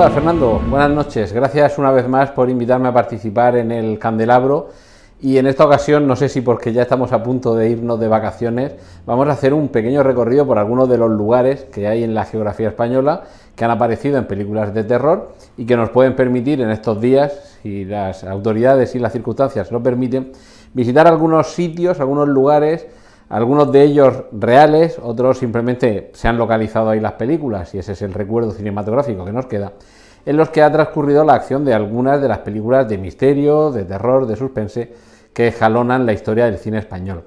Hola Fernando, buenas noches. Gracias una vez más por invitarme a participar en el Candelabro. Y en esta ocasión, no sé si porque ya estamos a punto de irnos de vacaciones, vamos a hacer un pequeño recorrido por algunos de los lugares que hay en la geografía española que han aparecido en películas de terror y que nos pueden permitir en estos días, si las autoridades y las circunstancias lo permiten, visitar algunos sitios, algunos lugares algunos de ellos reales, otros simplemente se han localizado ahí las películas, y ese es el recuerdo cinematográfico que nos queda, en los que ha transcurrido la acción de algunas de las películas de misterio, de terror, de suspense, que jalonan la historia del cine español.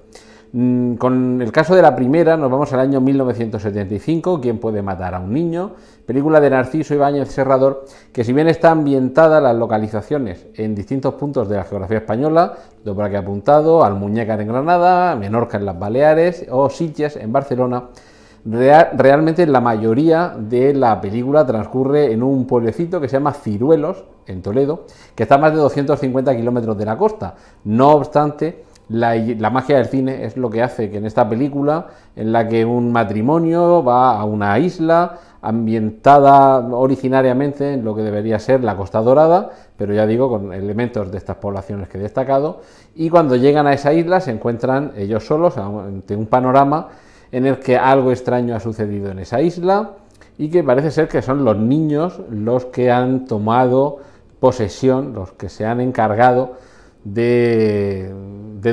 Mm, con el caso de la primera nos vamos al año 1975, ¿Quién puede matar a un niño? Película de Narciso Ibáñez Serrador, que si bien está ambientada las localizaciones en distintos puntos de la geografía española, lo que aquí apuntado, Muñeca en Granada, Menorca en las Baleares o Sitges en Barcelona, realmente la mayoría de la película transcurre en un pueblecito que se llama Ciruelos, en Toledo, que está a más de 250 kilómetros de la costa. No obstante, la, magia del cine es lo que hace que en esta película, en la que un matrimonio va a una isla ambientada originariamente en lo que debería ser la Costa Dorada, pero ya digo, con elementos de estas poblaciones que he destacado, y cuando llegan a esa isla se encuentran ellos solos ante un panorama en el que algo extraño ha sucedido en esa isla y que parece ser que son los niños los que han tomado posesión, los que se han encargado de,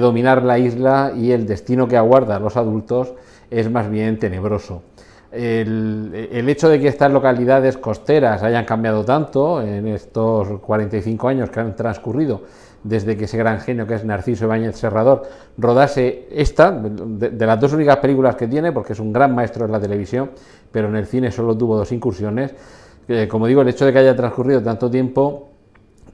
dominar la isla y el destino que aguarda a los adultos es más bien tenebroso. El, hecho de que estas localidades costeras hayan cambiado tanto en estos 45 años que han transcurrido desde que ese gran genio que es Narciso Ibáñez Serrador rodase esta, de, las dos únicas películas que tiene, porque es un gran maestro en la televisión, pero en el cine solo tuvo dos incursiones, eh, como digo, el hecho de que haya transcurrido tanto tiempo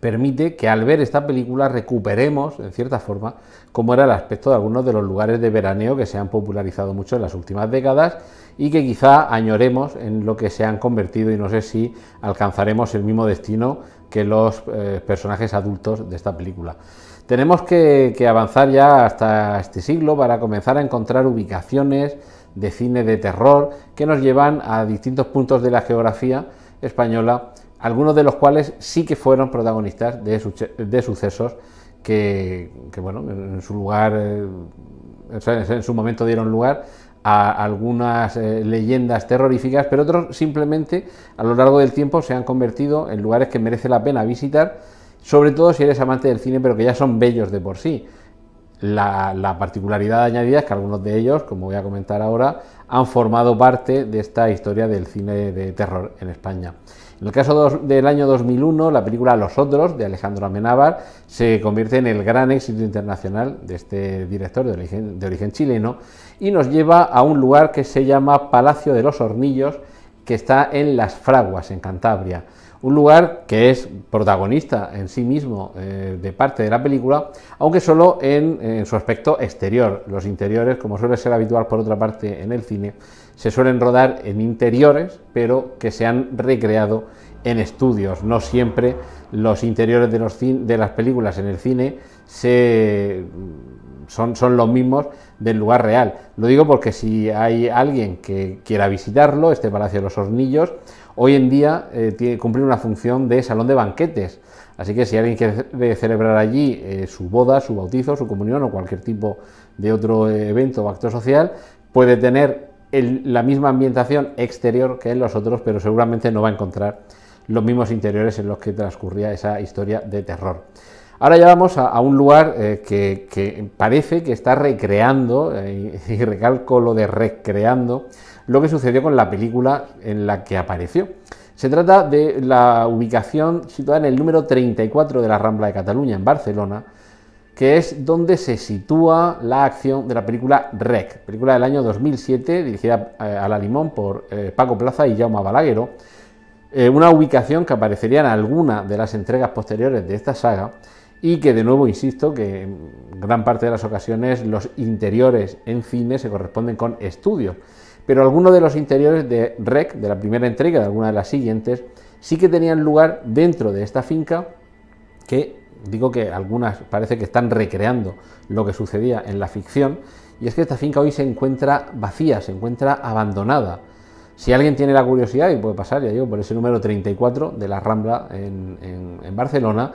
permite que al ver esta película recuperemos, en cierta forma, cómo era el aspecto de algunos de los lugares de veraneo que se han popularizado mucho en las últimas décadas y que quizá añoremos en lo que se han convertido y no sé si alcanzaremos el mismo destino que los eh, personajes adultos de esta película. Tenemos que, que avanzar ya hasta este siglo para comenzar a encontrar ubicaciones de cine de terror que nos llevan a distintos puntos de la geografía española algunos de los cuales sí que fueron protagonistas de, sucesos que, bueno, en su lugar, eh, en su momento dieron lugar a algunas eh, leyendas terroríficas, pero otros simplemente a lo largo del tiempo se han convertido en lugares que merece la pena visitar, sobre todo si eres amante del cine, pero que ya son bellos de por sí. la particularidad añadida es que algunos de ellos, como voy a comentar ahora, han formado parte de esta historia del cine de terror en España. En el caso del año 2001, la película Los Otros, de Alejandro Amenábar, se convierte en el gran éxito internacional de este director de origen, chileno y nos lleva a un lugar que se llama Palacio de los Hornillos, que está en Las Fraguas, en Cantabria. Un lugar que es protagonista en sí mismo eh, de parte de la película, aunque solo en su aspecto exterior. Los interiores, como suele ser habitual por otra parte en el cine, se suelen rodar en interiores, pero que se han recreado en estudios. No siempre los interiores de, las películas en el cine son, los mismos del lugar real. Lo digo porque si hay alguien que quiera visitarlo, este Palacio de los Hornillos, hoy en día eh, tiene, cumple una función de salón de banquetes. Así que si alguien quiere celebrar allí eh, su boda, su bautizo, su comunión o cualquier tipo de otro evento o acto social, puede tener la misma ambientación exterior que en los otros, pero seguramente no va a encontrar los mismos interiores en los que transcurría esa historia de terror. Ahora ya vamos a, un lugar eh, que, parece que está recreando, eh, y recalco lo de recreando, lo que sucedió con la película en la que apareció. Se trata de la ubicación situada en el número 34 de la Rambla de Cataluña, en Barcelona, que es donde se sitúa la acción de la película REC, película del año 2007, dirigida eh, a la limón por eh, Paco Plaza y Jaume Balagueró, eh, una ubicación que aparecería en alguna de las entregas posteriores de esta saga y que de nuevo insisto que en gran parte de las ocasiones los interiores en cine se corresponden con estudios, pero algunos de los interiores de REC, de la primera entrega, de alguna de las siguientes, sí que tenían lugar dentro de esta finca que digo que algunas parece que están recreando lo que sucedía en la ficción, y es que esta finca hoy se encuentra vacía, se encuentra abandonada. Si alguien tiene la curiosidad, y puede pasar, ya digo, por ese número 34 de la Rambla en, Barcelona,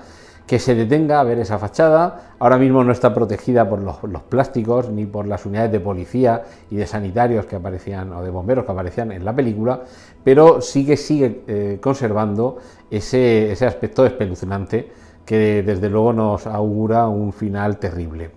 que se detenga a ver esa fachada. Ahora mismo no está protegida por los, plásticos ni por las unidades de policía y de sanitarios que aparecían o de bomberos que aparecían en la película, pero sigue, sigue eh, conservando ese, ese aspecto espeluznante que desde luego nos augura un final terrible.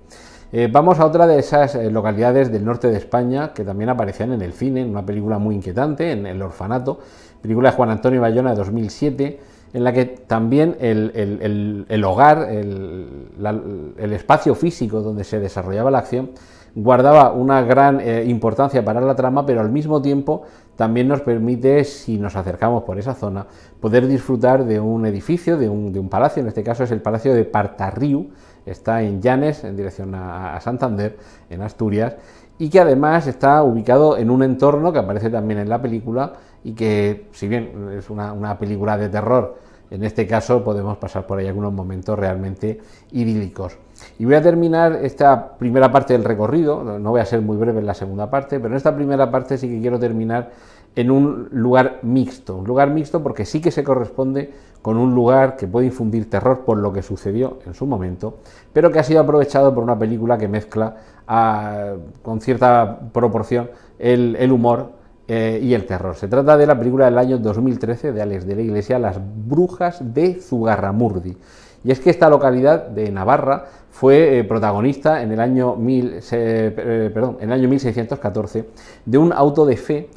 Eh, vamos a otra de esas eh, localidades del norte de España que también aparecían en el cine, en una película muy inquietante, en El Orfanato, película de Juan Antonio Bayona de 2007, en la que también el, hogar, el espacio físico donde se desarrollaba la acción, guardaba una gran eh, importancia para la trama, pero al mismo tiempo también nos permite, si nos acercamos por esa zona, poder disfrutar de un edificio, de un, palacio, en este caso es el Palacio de Partarriu, está en Llanes, en dirección a, Santander, en Asturias, y que además está ubicado en un entorno que aparece también en la película y que, si bien es una película de terror, en este caso podemos pasar por ahí algunos momentos realmente idílicos. Y voy a terminar esta primera parte del recorrido, no voy a ser muy breve en la segunda parte, pero en esta primera parte sí que quiero terminar en un lugar mixto, un lugar mixto porque sí que se corresponde con un lugar que puede infundir terror por lo que sucedió en su momento, pero que ha sido aprovechado por una película que mezcla ah, con cierta proporción el humor eh, y el terror. Se trata de la película del año 2013 de Alex de la Iglesia, Las Brujas de Zugarramurdi. Y es que esta localidad de Navarra fue eh, protagonista en el, año eh, en el año 1614 de un auto de fe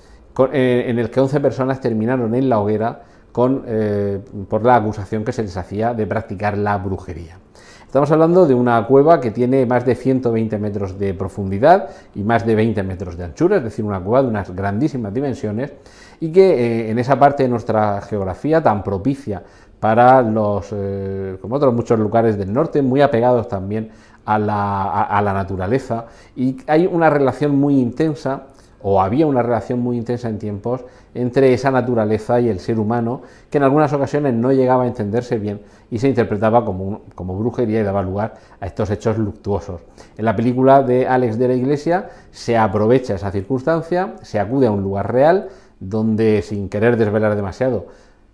en el que 11 personas terminaron en la hoguera por la acusación que se les hacía de practicar la brujería. Estamos hablando de una cueva que tiene más de 120 metros de profundidad y más de 20 metros de anchura, es decir, una cueva de unas grandísimas dimensiones y que eh, en esa parte de nuestra geografía tan propicia para los, eh, como otros muchos lugares del norte, muy apegados también a la, a la naturaleza y hay una relación muy intensa o había una relación muy intensa en tiempos entre esa naturaleza y el ser humano, que en algunas ocasiones no llegaba a entenderse bien y se interpretaba como, brujería y daba lugar a estos hechos luctuosos. En la película de Alex de la Iglesia se aprovecha esa circunstancia, se acude a un lugar real, donde sin querer desvelar demasiado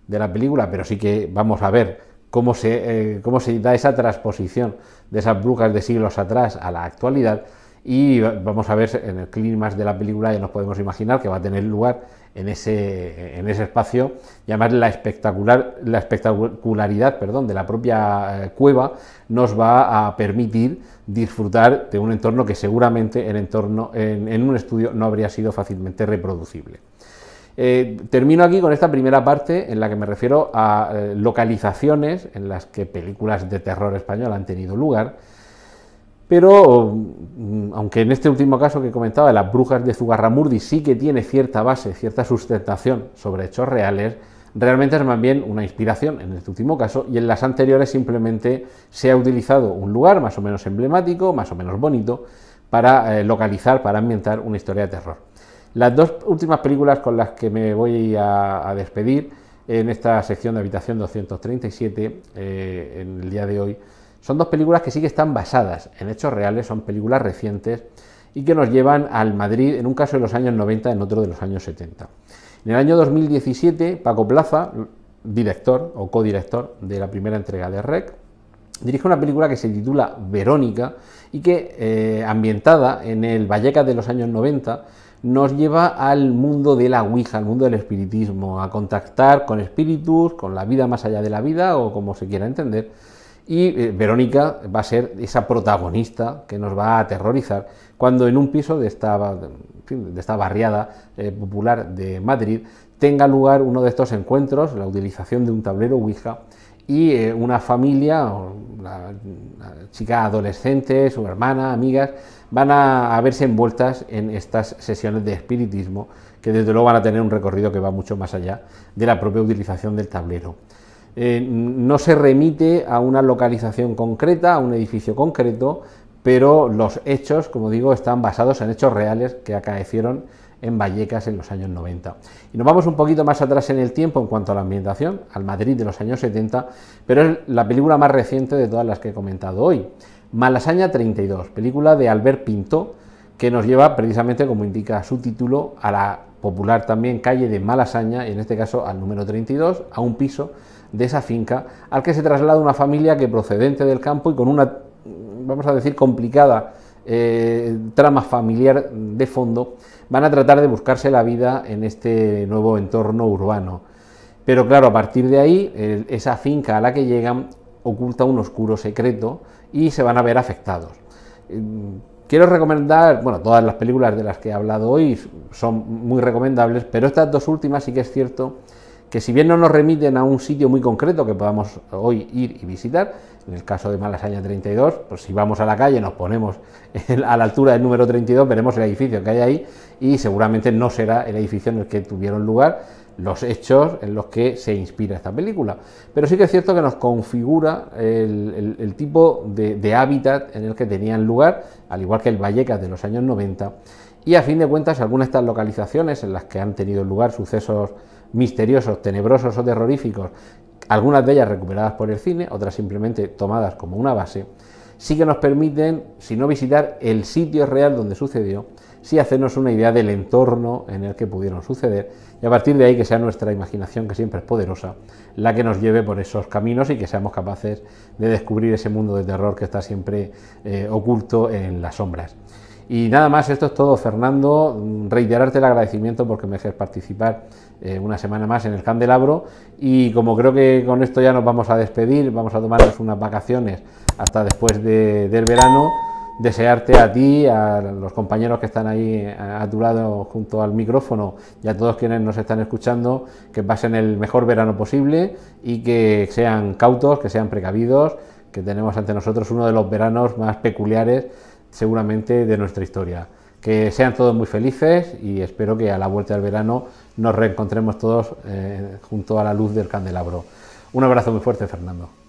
de la película, pero sí que vamos a ver cómo se, eh, cómo se da esa transposición de esas brujas de siglos atrás a la actualidad, y vamos a ver en el clima de la película ya nos podemos imaginar que va a tener lugar en ese, espacio y además la, espectacularidad perdón, de la propia eh, cueva nos va a permitir disfrutar de un entorno que seguramente en, un estudio no habría sido fácilmente reproducible. Eh, termino aquí con esta primera parte en la que me refiero a eh, localizaciones en las que películas de terror español han tenido lugar pero mm, aunque en este último caso que comentaba, las brujas de Zugarramurdi sí que tiene cierta base, cierta sustentación sobre hechos reales, realmente es más bien una inspiración en este último caso y en las anteriores simplemente se ha utilizado un lugar más o menos emblemático, más o menos bonito, para eh, localizar, para ambientar una historia de terror. Las dos últimas películas con las que me voy a, despedir en esta sección de habitación 237 eh, en el día de hoy son dos películas que sí que están basadas en hechos reales, son películas recientes y que nos llevan al Madrid, en un caso de los años 90, en otro de los años 70. En el año 2017, Paco Plaza, director o codirector de la primera entrega de REC, dirige una película que se titula Verónica y que, eh, ambientada en el Vallecas de los años 90, nos lleva al mundo de la Ouija, al mundo del espiritismo, a contactar con espíritus, con la vida más allá de la vida o como se quiera entender, y eh, Verónica va a ser esa protagonista que nos va a aterrorizar cuando en un piso de esta, barriada eh, popular de Madrid tenga lugar uno de estos encuentros, la utilización de un tablero Ouija y eh, una familia, una, una chica adolescente, su hermana, amigas, van a, verse envueltas en estas sesiones de espiritismo que desde luego van a tener un recorrido que va mucho más allá de la propia utilización del tablero. Eh, no se remite a una localización concreta, a un edificio concreto, pero los hechos, como digo, están basados en hechos reales que acaecieron en Vallecas en los años 90. Y nos vamos un poquito más atrás en el tiempo en cuanto a la ambientación, al Madrid de los años 70, pero es la película más reciente de todas las que he comentado hoy. Malasaña 32, película de Albert Pinto, que nos lleva precisamente, como indica su título, a la popular también calle de Malasaña, y en este caso al número 32, a un piso de esa finca, al que se traslada una familia que procedente del campo y con una, vamos a decir, complicada eh, trama familiar de fondo, van a tratar de buscarse la vida en este nuevo entorno urbano. Pero claro, a partir de ahí, esa finca a la que llegan oculta un oscuro secreto y se van a ver afectados. Eh, quiero recomendar, bueno, todas las películas de las que he hablado hoy son muy recomendables, pero estas dos últimas sí que es cierto que si bien no nos remiten a un sitio muy concreto que podamos hoy ir y visitar, en el caso de Malasaña 32, pues si vamos a la calle nos ponemos a la altura del número 32, veremos el edificio que hay ahí y seguramente no será el edificio en el que tuvieron lugar los hechos en los que se inspira esta película. Pero sí que es cierto que nos configura el, tipo de, de hábitat en el que tenían lugar, al igual que el Vallecas de los años 90. Y a fin de cuentas, algunas de estas localizaciones en las que han tenido lugar sucesos misteriosos, tenebrosos o terroríficos, algunas de ellas recuperadas por el cine, otras simplemente tomadas como una base, sí que nos permiten, si no visitar el sitio real donde sucedió, sí hacernos una idea del entorno en el que pudieron suceder y a partir de ahí que sea nuestra imaginación, que siempre es poderosa, la que nos lleve por esos caminos y que seamos capaces de descubrir ese mundo de terror que está siempre eh, oculto en las sombras. Y nada más, esto es todo, Fernando. Mm, reiterarte el agradecimiento porque me dejes participar eh, una semana más en el Candelabro. Y como creo que con esto ya nos vamos a despedir, vamos a tomarnos unas vacaciones hasta después del verano. Desearte a ti, a los compañeros que están ahí a, eh, a tu lado junto al micrófono y a todos quienes nos están escuchando, que pasen el mejor verano posible y que sean cautos, que sean precavidos, que tenemos ante nosotros uno de los veranos más peculiares seguramente de nuestra historia. Que sean todos muy felices y espero que a la vuelta del verano nos reencontremos todos eh, junto a la luz del candelabro. Un abrazo muy fuerte, Fernando.